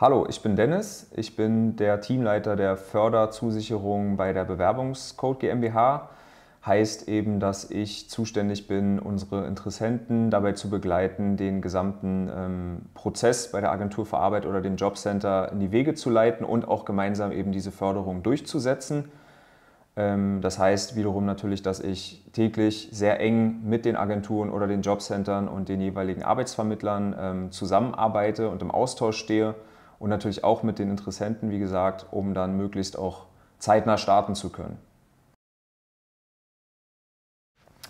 Hallo, ich bin Dennis. Ich bin der Teamleiter der Förderzusicherung bei der Bewerbungscode GmbH. Heißt eben, dass ich zuständig bin, unsere Interessenten dabei zu begleiten, den gesamten ähm, Prozess bei der Agentur für Arbeit oder dem Jobcenter in die Wege zu leiten und auch gemeinsam eben diese Förderung durchzusetzen. Ähm, das heißt wiederum natürlich, dass ich täglich sehr eng mit den Agenturen oder den Jobcentern und den jeweiligen Arbeitsvermittlern ähm, zusammenarbeite und im Austausch stehe und natürlich auch mit den Interessenten, wie gesagt, um dann möglichst auch zeitnah starten zu können.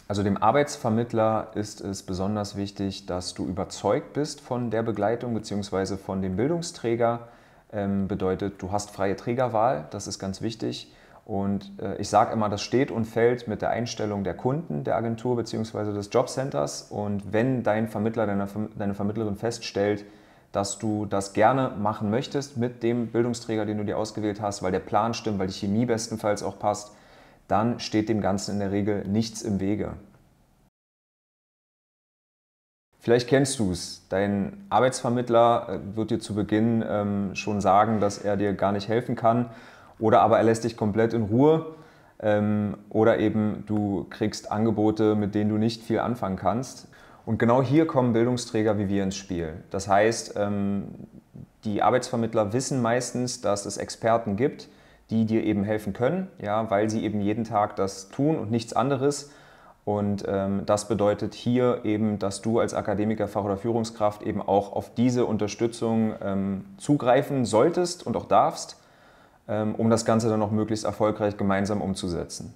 Also dem Arbeitsvermittler ist es besonders wichtig, dass du überzeugt bist von der Begleitung bzw. von dem Bildungsträger. Ähm, bedeutet, du hast freie Trägerwahl, das ist ganz wichtig. Und äh, ich sage immer, das steht und fällt mit der Einstellung der Kunden, der Agentur bzw. des Jobcenters. Und wenn dein Vermittler, deine, deine Vermittlerin feststellt, dass du das gerne machen möchtest mit dem Bildungsträger, den du dir ausgewählt hast, weil der Plan stimmt, weil die Chemie bestenfalls auch passt, dann steht dem Ganzen in der Regel nichts im Wege. Vielleicht kennst du es. Dein Arbeitsvermittler äh, wird dir zu Beginn ähm, schon sagen, dass er dir gar nicht helfen kann oder aber er lässt dich komplett in Ruhe ähm, oder eben du kriegst Angebote, mit denen du nicht viel anfangen kannst. Und genau hier kommen Bildungsträger wie wir ins Spiel. Das heißt, ähm, die Arbeitsvermittler wissen meistens, dass es Experten gibt, die dir eben helfen können, ja, weil sie eben jeden Tag das tun und nichts anderes. Und ähm, das bedeutet hier eben, dass du als Akademiker, Fach- oder Führungskraft eben auch auf diese Unterstützung ähm, zugreifen solltest und auch darfst, ähm, um das Ganze dann auch möglichst erfolgreich gemeinsam umzusetzen.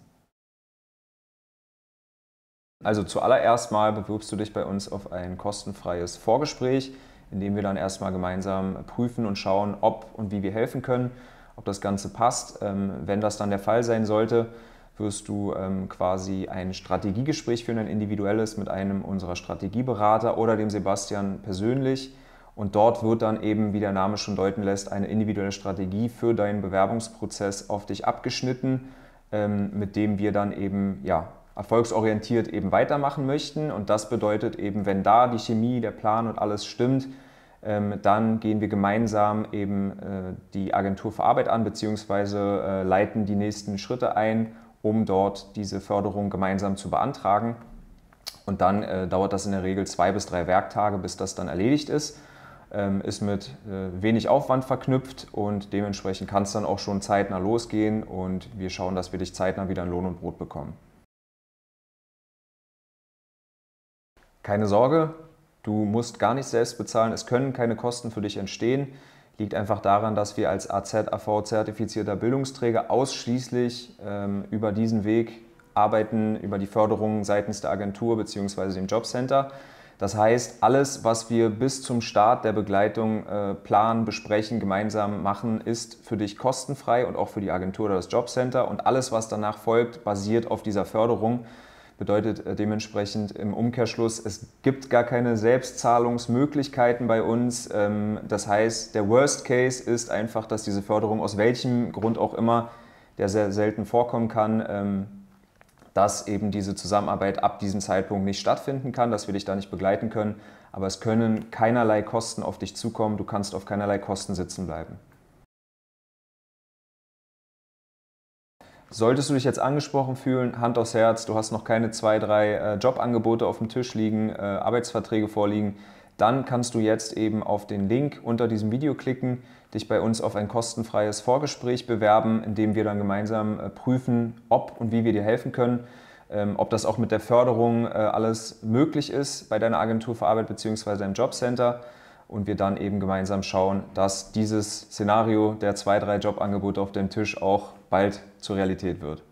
Also zuallererst mal bewirbst du dich bei uns auf ein kostenfreies Vorgespräch, in dem wir dann erstmal gemeinsam prüfen und schauen, ob und wie wir helfen können, ob das Ganze passt. Ähm, wenn das dann der Fall sein sollte, wirst du ähm, quasi ein Strategiegespräch führen, ein individuelles mit einem unserer Strategieberater oder dem Sebastian persönlich. Und dort wird dann eben, wie der Name schon deuten lässt, eine individuelle Strategie für deinen Bewerbungsprozess auf dich abgeschnitten, ähm, mit dem wir dann eben ja, erfolgsorientiert eben weitermachen möchten. Und das bedeutet eben, wenn da die Chemie, der Plan und alles stimmt, ähm, dann gehen wir gemeinsam eben äh, die Agentur für Arbeit an, beziehungsweise äh, leiten die nächsten Schritte ein, um dort diese Förderung gemeinsam zu beantragen. Und dann äh, dauert das in der Regel zwei bis drei Werktage, bis das dann erledigt ist. Ähm, ist mit wenig Aufwand verknüpft und dementsprechend kann es dann auch schon zeitnah losgehen und wir schauen, dass wir dich zeitnah wieder in Lohn und Brot bekommen. Keine Sorge, du musst gar nicht selbst bezahlen, es können keine Kosten für dich entstehen. Liegt einfach daran, dass wir als azav zertifizierter Bildungsträger ausschließlich ähm, über diesen Weg arbeiten, über die Förderung seitens der Agentur bzw. dem Jobcenter. Das heißt, alles, was wir bis zum Start der Begleitung äh, planen, besprechen, gemeinsam machen, ist für dich kostenfrei und auch für die Agentur oder das Jobcenter. Und alles, was danach folgt, basiert auf dieser Förderung. Bedeutet äh, dementsprechend im Umkehrschluss, es gibt gar keine Selbstzahlungsmöglichkeiten bei uns. Ähm, das heißt, der Worst Case ist einfach, dass diese Förderung aus welchem Grund auch immer, der sehr selten vorkommen kann, ähm, dass eben diese Zusammenarbeit ab diesem Zeitpunkt nicht stattfinden kann, dass wir dich da nicht begleiten können. Aber es können keinerlei Kosten auf dich zukommen, du kannst auf keinerlei Kosten sitzen bleiben. Solltest du dich jetzt angesprochen fühlen, Hand aufs Herz, du hast noch keine zwei, drei äh, Jobangebote auf dem Tisch liegen, äh, Arbeitsverträge vorliegen, dann kannst du jetzt eben auf den Link unter diesem Video klicken, dich bei uns auf ein kostenfreies Vorgespräch bewerben, in dem wir dann gemeinsam äh, prüfen, ob und wie wir dir helfen können, ähm, ob das auch mit der Förderung alles möglich ist bei deiner Agentur für Arbeit bzw. im Jobcenter und wir dann eben gemeinsam schauen, dass dieses Szenario der zwei, drei Jobangebote auf dem Tisch auch bald zur Realität wird.